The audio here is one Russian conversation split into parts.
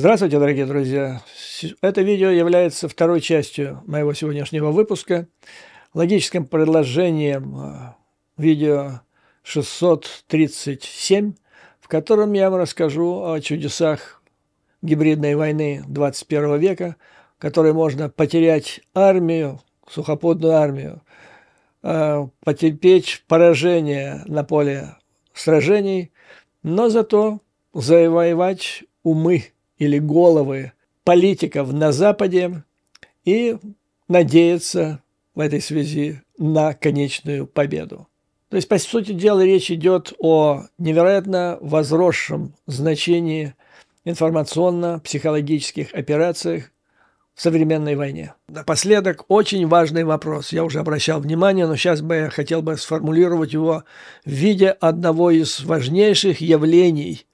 Здравствуйте, дорогие друзья! Это видео является второй частью моего сегодняшнего выпуска. Логическим предложением а, видео 637, в котором я вам расскажу о чудесах гибридной войны 21 века, в которой можно потерять армию, сухопутную армию, а, потерпеть поражение на поле сражений, но зато завоевать умы или головы политиков на Западе и надеяться в этой связи на конечную победу. То есть, по сути дела, речь идет о невероятно возросшем значении информационно-психологических операциях в современной войне. Напоследок, очень важный вопрос. Я уже обращал внимание, но сейчас бы я хотел бы сформулировать его в виде одного из важнейших явлений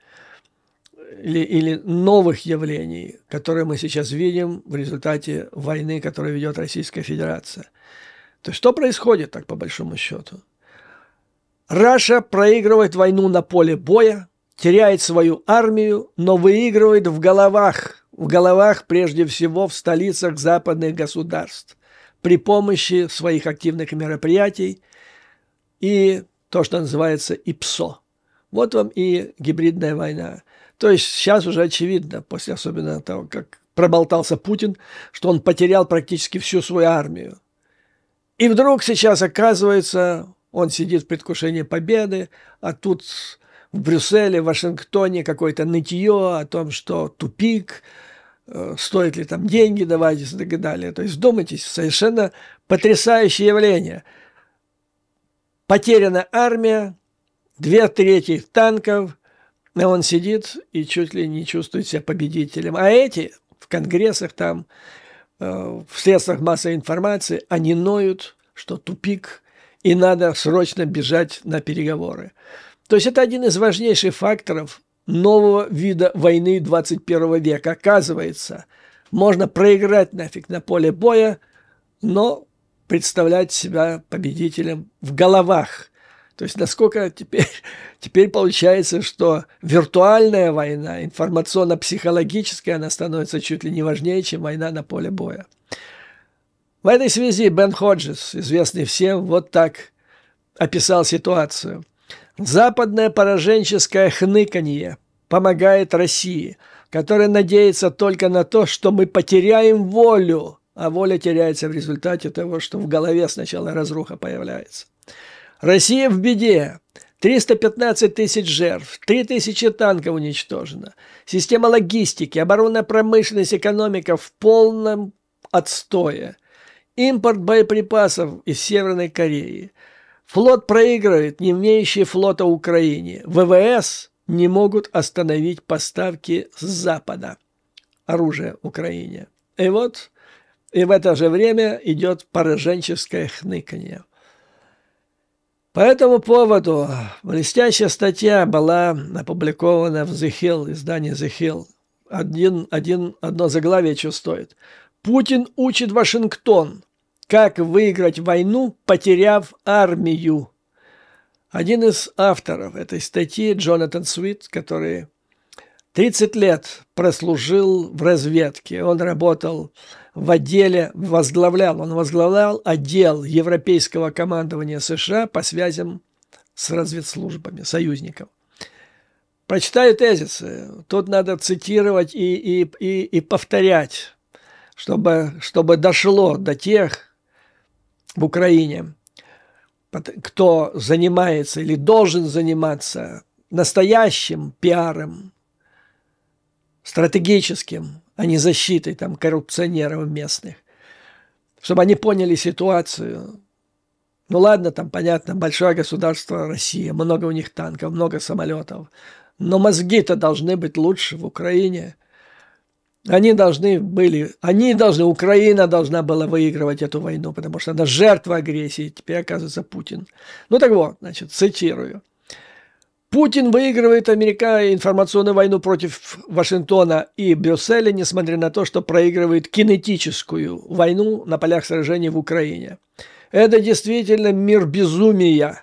или, или новых явлений, которые мы сейчас видим в результате войны, которую ведет Российская Федерация. То есть что происходит так по большому счету? Раша проигрывает войну на поле боя, теряет свою армию, но выигрывает в головах, в головах прежде всего в столицах западных государств при помощи своих активных мероприятий и то, что называется ИПСО. Вот вам и гибридная война. То есть сейчас уже очевидно, после особенно того, как проболтался Путин, что он потерял практически всю свою армию. И вдруг сейчас оказывается, он сидит в предвкушении победы, а тут в Брюсселе, в Вашингтоне какое-то нытье о том, что тупик, э, стоит ли там деньги давать и так далее. То есть, вдумайтесь, совершенно потрясающее явление. Потеряна армия, две трети танков – но Он сидит и чуть ли не чувствует себя победителем. А эти в конгрессах там, э, в средствах массовой информации, они ноют, что тупик, и надо срочно бежать на переговоры. То есть это один из важнейших факторов нового вида войны 21 века. Оказывается, можно проиграть нафиг на поле боя, но представлять себя победителем в головах – то есть насколько теперь, теперь получается, что виртуальная война, информационно-психологическая, она становится чуть ли не важнее, чем война на поле боя. В этой связи Бен Ходжес, известный всем, вот так описал ситуацию. «Западное пораженческое хныканье помогает России, которая надеется только на то, что мы потеряем волю, а воля теряется в результате того, что в голове сначала разруха появляется. Россия в беде. 315 тысяч жертв, 3 тысячи танков уничтожено. Система логистики, оборонная промышленность, экономика в полном отстое. Импорт боеприпасов из Северной Кореи. Флот проигрывает не имеющие флота Украине. ВВС не могут остановить поставки с Запада оружия Украине. И вот и в это же время идет пораженческое хныканье. По этому поводу блестящая статья была опубликована в The Hill, издании The Hill. Один, один, одно заглавие стоит. «Путин учит Вашингтон. Как выиграть войну, потеряв армию». Один из авторов этой статьи, Джонатан Свит, который 30 лет прослужил в разведке. Он работал в отделе, возглавлял, он возглавлял отдел Европейского командования США по связям с разведслужбами союзников. Прочитаю тезисы. Тут надо цитировать и, и, и, и повторять, чтобы, чтобы дошло до тех в Украине, кто занимается или должен заниматься настоящим пиаром стратегическим, а не защитой там, коррупционеров местных. Чтобы они поняли ситуацию. Ну ладно, там понятно, большое государство Россия, много у них танков, много самолетов. Но мозги-то должны быть лучше в Украине. Они должны были, они должны, Украина должна была выигрывать эту войну, потому что она жертва агрессии, теперь оказывается Путин. Ну так вот, значит, цитирую. Путин выигрывает Америка информационную войну против Вашингтона и Брюсселя, несмотря на то, что проигрывает кинетическую войну на полях сражений в Украине. Это действительно мир безумия,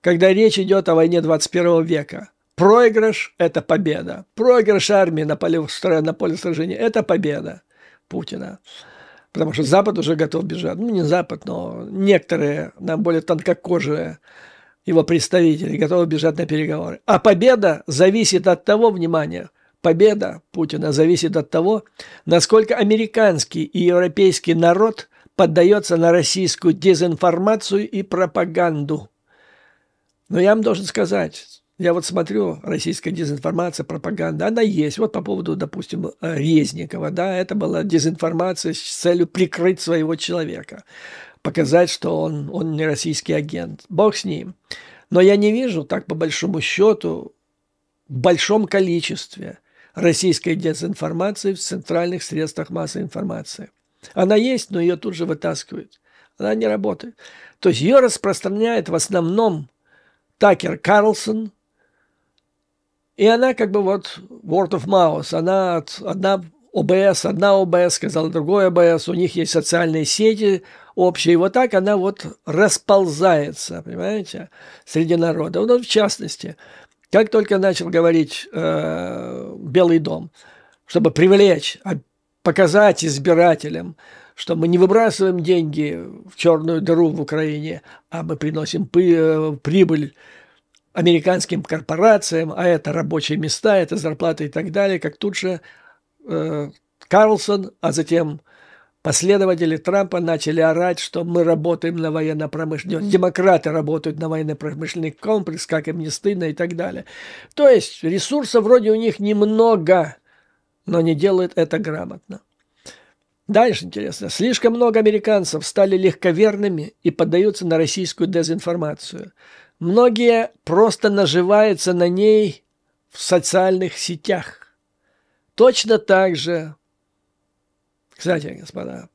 когда речь идет о войне 21 века. Проигрыш – это победа. Проигрыш армии на поле, на поле сражения – это победа Путина. Потому что Запад уже готов бежать. Ну, не Запад, но некоторые, нам более тонкокожие его представители готовы бежать на переговоры. А победа зависит от того, внимания. победа Путина зависит от того, насколько американский и европейский народ поддается на российскую дезинформацию и пропаганду. Но я вам должен сказать, я вот смотрю, российская дезинформация, пропаганда, она есть. Вот по поводу, допустим, Резникова, да, это была дезинформация с целью прикрыть своего человека показать, что он, он не российский агент. Бог с ним. Но я не вижу, так по большому счету, в большом количестве российской дезинформации в центральных средствах массовой информации. Она есть, но ее тут же вытаскивают. Она не работает. То есть ее распространяет в основном Такер Карлсон, и она как бы вот word of mouth, она от, одна ОБС, одна ОБС сказала другой ОБС, у них есть социальные сети общие. И вот так она вот расползается, понимаете, среди народа. Вот в частности, как только начал говорить э, Белый дом, чтобы привлечь, а показать избирателям, что мы не выбрасываем деньги в черную дыру в Украине, а мы приносим э, прибыль американским корпорациям, а это рабочие места, это зарплаты и так далее, как тут же Э, Карлсон, а затем последователи Трампа начали орать, что мы работаем на военно-промышленный, демократы работают на военно-промышленный комплекс, как им не стыдно и так далее. То есть ресурсов вроде у них немного, но не делают это грамотно. Дальше интересно. Слишком много американцев стали легковерными и поддаются на российскую дезинформацию. Многие просто наживаются на ней в социальных сетях. Точно так же, кстати, господа,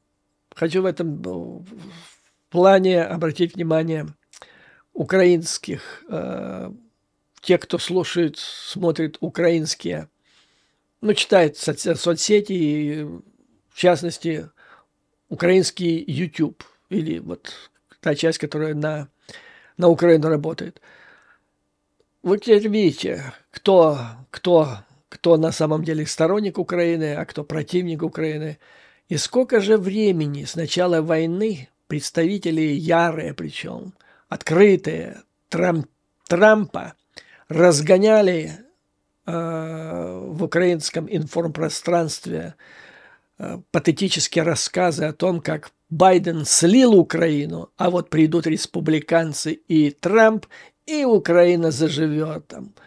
хочу в этом ну, плане обратить внимание украинских, э, те, кто слушает, смотрит украинские, ну, читает соцсети, и, в частности, украинский YouTube, или вот та часть, которая на, на Украину работает. Вы теперь видите, кто, кто кто на самом деле сторонник Украины, а кто противник Украины. И сколько же времени с начала войны представители ярые причем, открытые Трамп, Трампа разгоняли э, в украинском информпространстве э, патетические рассказы о том, как Байден слил Украину, а вот придут республиканцы и Трамп, и Украина заживет там –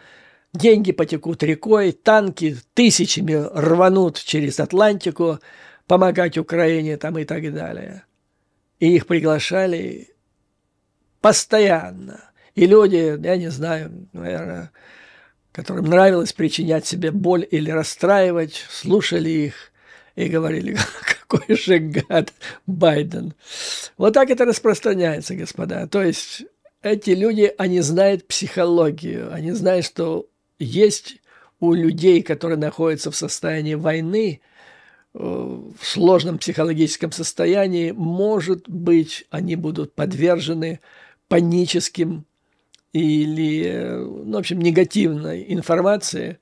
Деньги потекут рекой, танки тысячами рванут через Атлантику, помогать Украине там и так далее. И их приглашали постоянно. И люди, я не знаю, наверное, которым нравилось причинять себе боль или расстраивать, слушали их и говорили, какой же гад Байден. Вот так это распространяется, господа. То есть эти люди, они знают психологию, они знают, что есть у людей, которые находятся в состоянии войны, э, в сложном психологическом состоянии, может быть, они будут подвержены паническим или, ну, в общем, негативной информации,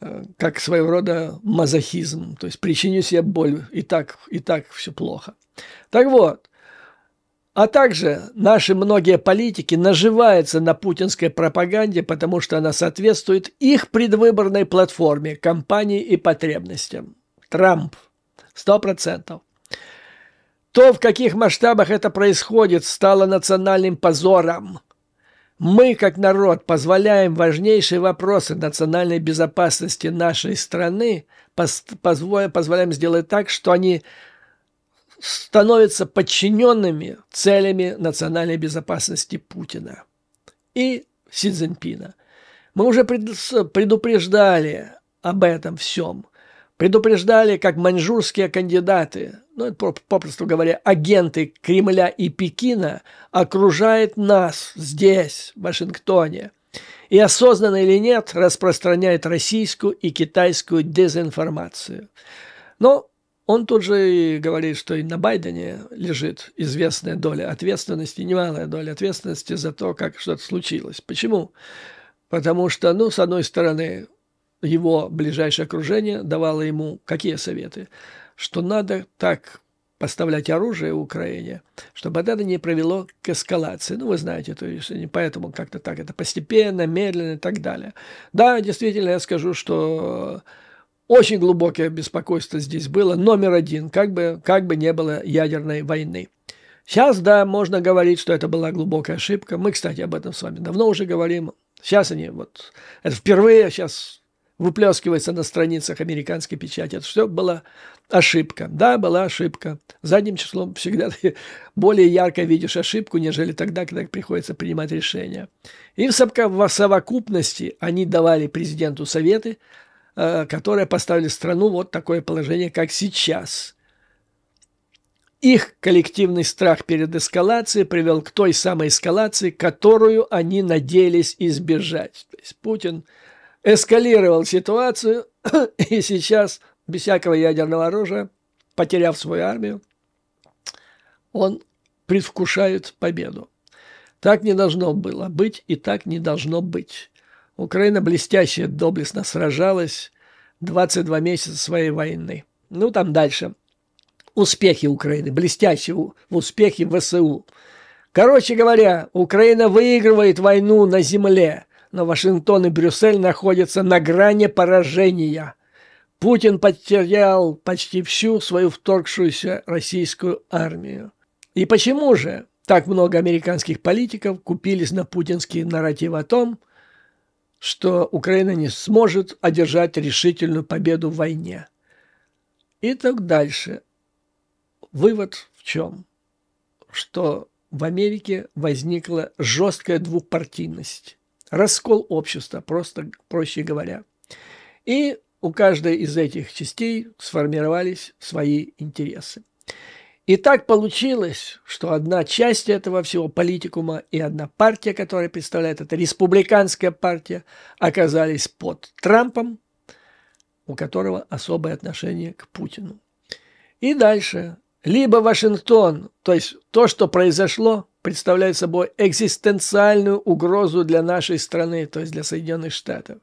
э, как своего рода мазохизм, то есть причиню себе боль, и так, и так все плохо. Так вот, а также наши многие политики наживаются на путинской пропаганде, потому что она соответствует их предвыборной платформе, кампании и потребностям. Трамп. Сто процентов. То, в каких масштабах это происходит, стало национальным позором. Мы, как народ, позволяем важнейшие вопросы национальной безопасности нашей страны, позволяем сделать так, что они становятся подчиненными целями национальной безопасности Путина и Си Цзиньпина. Мы уже предупреждали об этом всем. Предупреждали, как маньчжурские кандидаты, ну, попросту говоря, агенты Кремля и Пекина окружают нас здесь, в Вашингтоне, и осознанно или нет распространяют российскую и китайскую дезинформацию. Но он тут же и говорит, что и на Байдене лежит известная доля ответственности, немалая доля ответственности за то, как что-то случилось. Почему? Потому что, ну, с одной стороны, его ближайшее окружение давало ему какие советы? Что надо так поставлять оружие Украине, чтобы это не привело к эскалации. Ну, вы знаете, то есть не поэтому как-то так, это постепенно, медленно и так далее. Да, действительно, я скажу, что очень глубокое беспокойство здесь было. Номер один, как бы, как бы не было ядерной войны. Сейчас, да, можно говорить, что это была глубокая ошибка. Мы, кстати, об этом с вами давно уже говорим. Сейчас они вот... Это впервые сейчас выплескивается на страницах американской печати. Это все была ошибка. Да, была ошибка. Задним числом всегда ты более ярко видишь ошибку, нежели тогда, когда приходится принимать решение. И в совокупности они давали президенту советы, Э, которые поставили страну вот такое положение, как сейчас. Их коллективный страх перед эскалацией привел к той самой эскалации, которую они надеялись избежать. То есть Путин эскалировал ситуацию, и сейчас, без всякого ядерного оружия, потеряв свою армию, он предвкушает победу. Так не должно было быть, и так не должно быть. Украина блестяще, доблестно сражалась 22 месяца своей войны. Ну, там дальше. Успехи Украины, блестящие в успехе ВСУ. Короче говоря, Украина выигрывает войну на земле, но Вашингтон и Брюссель находятся на грани поражения. Путин потерял почти всю свою вторгшуюся российскую армию. И почему же так много американских политиков купились на путинские нарративы о том, что Украина не сможет одержать решительную победу в войне. И так дальше. Вывод в чем? Что в Америке возникла жесткая двухпартийность, раскол общества, просто проще говоря. И у каждой из этих частей сформировались свои интересы. И так получилось, что одна часть этого всего политикума и одна партия, которая представляет это республиканская партия, оказались под Трампом, у которого особое отношение к Путину. И дальше. Либо Вашингтон, то есть то, что произошло, представляет собой экзистенциальную угрозу для нашей страны, то есть для Соединенных Штатов.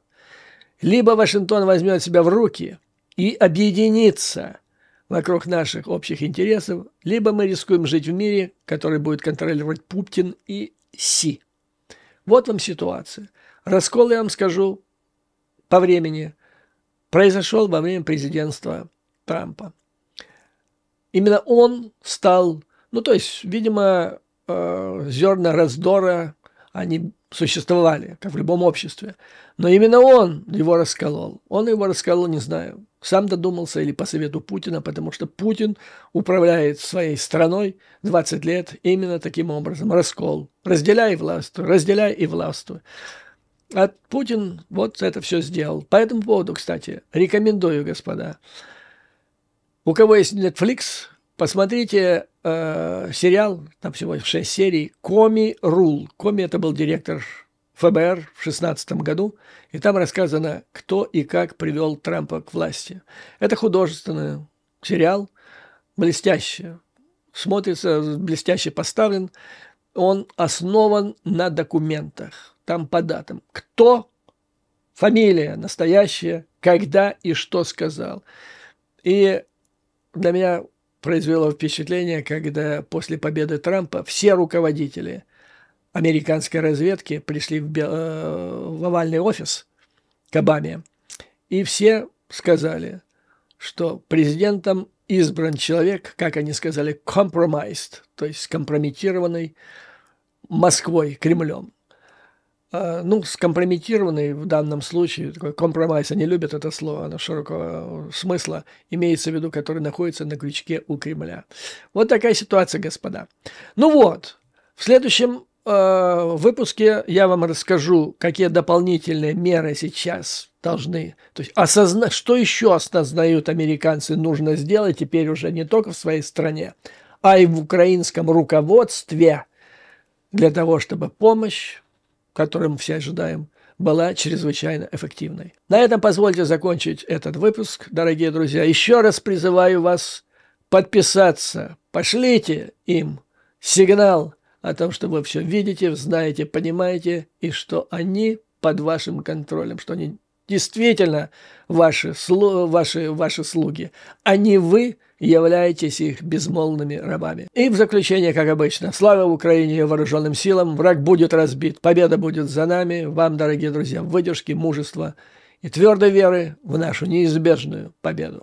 Либо Вашингтон возьмет себя в руки и объединится – вокруг наших общих интересов, либо мы рискуем жить в мире, который будет контролировать Путин и Си. Вот вам ситуация. Раскол, я вам скажу, по времени произошел во время президентства Трампа. Именно он стал, ну то есть, видимо, э, зерна раздора, они существовали, как в любом обществе. Но именно он его расколол. Он его расколол, не знаю, сам додумался или по совету Путина, потому что Путин управляет своей страной 20 лет именно таким образом. Раскол. Разделяй власть, разделяй и власть. А Путин вот это все сделал. По этому поводу, кстати, рекомендую, господа. У кого есть Netflix, посмотрите э, сериал, там всего 6 серий, Коми Рул. Коми это был директор ФБР в 16 году, и там рассказано, кто и как привел Трампа к власти. Это художественный сериал, блестящий, смотрится, блестяще поставлен. Он основан на документах, там по датам. Кто, фамилия настоящая, когда и что сказал. И для меня произвело впечатление, когда после победы Трампа все руководители – американской разведки пришли в, Бел... Э, в овальный офис к Обаме, и все сказали, что президентом избран человек, как они сказали, compromised, то есть скомпрометированный Москвой, Кремлем. А, ну, скомпрометированный в данном случае, такой компромайс, они любят это слово, оно широкого э, смысла, имеется в виду, который находится на крючке у Кремля. Вот такая ситуация, господа. Ну вот, в следующем э, выпуске я вам расскажу, какие дополнительные меры сейчас должны, то есть осозна, что еще осознают американцы нужно сделать теперь уже не только в своей стране, а и в украинском руководстве для того, чтобы помощь, которую мы все ожидаем, была чрезвычайно эффективной. На этом позвольте закончить этот выпуск, дорогие друзья. Еще раз призываю вас подписаться. Пошлите им сигнал – о том, что вы все видите, знаете, понимаете, и что они под вашим контролем, что они действительно ваши, ваши, ваши слуги, а не вы являетесь их безмолвными рабами. И в заключение, как обычно, слава Украине и вооруженным силам, враг будет разбит, победа будет за нами, вам, дорогие друзья, выдержки, мужества и твердой веры в нашу неизбежную победу.